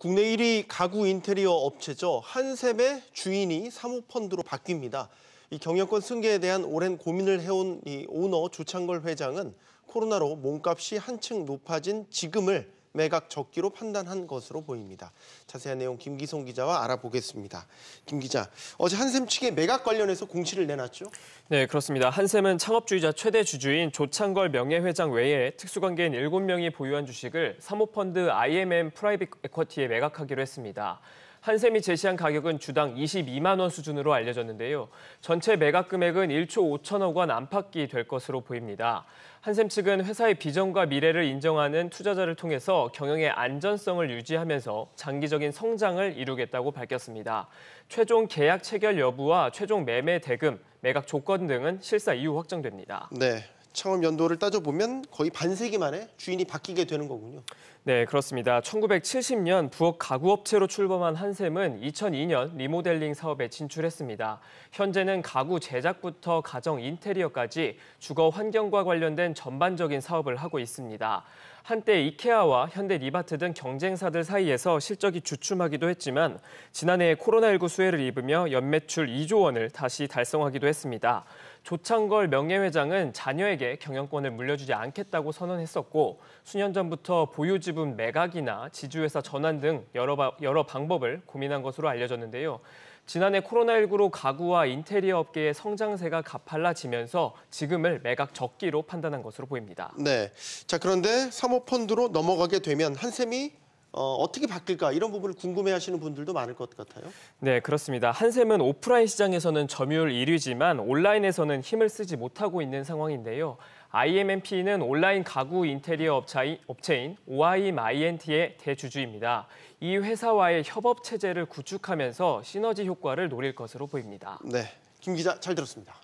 국내 1위 가구 인테리어 업체죠. 한샘의 주인이 사모펀드로 바뀝니다. 이 경영권 승계에 대한 오랜 고민을 해온 이 오너 조창걸 회장은 코로나로 몸값이 한층 높아진 지금을 매각 적기로 판단한 것으로 보입니다. 자세한 내용 김기송 기자와 알아보겠습니다. 김 기자, 어제 한샘 측에 매각 관련해서 공시를 내놨죠? 네, 그렇습니다. 한샘은 창업주의자 최대 주주인 조창걸 명예회장 외에 특수관계인 7명이 보유한 주식을 사모펀드 IMM 프라이빗 에쿼티에 매각하기로 했습니다. 한샘이 제시한 가격은 주당 22만 원 수준으로 알려졌는데요. 전체 매각 금액은 1조 5천억 원 안팎이 될 것으로 보입니다. 한샘 측은 회사의 비전과 미래를 인정하는 투자자를 통해서 경영의 안전성을 유지하면서 장기적인 성장을 이루겠다고 밝혔습니다. 최종 계약 체결 여부와 최종 매매 대금, 매각 조건 등은 실사 이후 확정됩니다. 네. 창업 연도를 따져보면 거의 반세기 만에 주인이 바뀌게 되는 거군요. 네, 그렇습니다. 1970년 부엌 가구업체로 출범한 한샘은 2002년 리모델링 사업에 진출했습니다. 현재는 가구 제작부터 가정 인테리어까지 주거 환경과 관련된 전반적인 사업을 하고 있습니다. 한때 이케아와 현대 리바트 등 경쟁사들 사이에서 실적이 주춤하기도 했지만 지난해 에 코로나19 수혜를 입으며 연매출 2조 원을 다시 달성하기도 했습니다. 조창걸 명예회장은 자녀에게 경영권을 물려주지 않겠다고 선언했었고 수년 전부터 보유지분 지분 매각이나 지주회사 전환 등 여러, 바, 여러 방법을 고민한 것으로 알려졌는데요. 지난해 코로나19로 가구와 인테리어 업계의 성장세가 가팔라지면서 지금을 매각 적기로 판단한 것으로 보입니다. 네. 자, 그런데 사모펀드로 넘어가게 되면 한샘이 어, 어떻게 바뀔까 이런 부분을 궁금해하시는 분들도 많을 것 같아요. 네, 그렇습니다. 한샘은 오프라인 시장에서는 점유율 1위지만 온라인에서는 힘을 쓰지 못하고 있는 상황인데요. IMMP는 온라인 가구 인테리어 업체인, 업체인 OIMINT의 대주주입니다. 이 회사와의 협업 체제를 구축하면서 시너지 효과를 노릴 것으로 보입니다. 네, 김 기자 잘 들었습니다.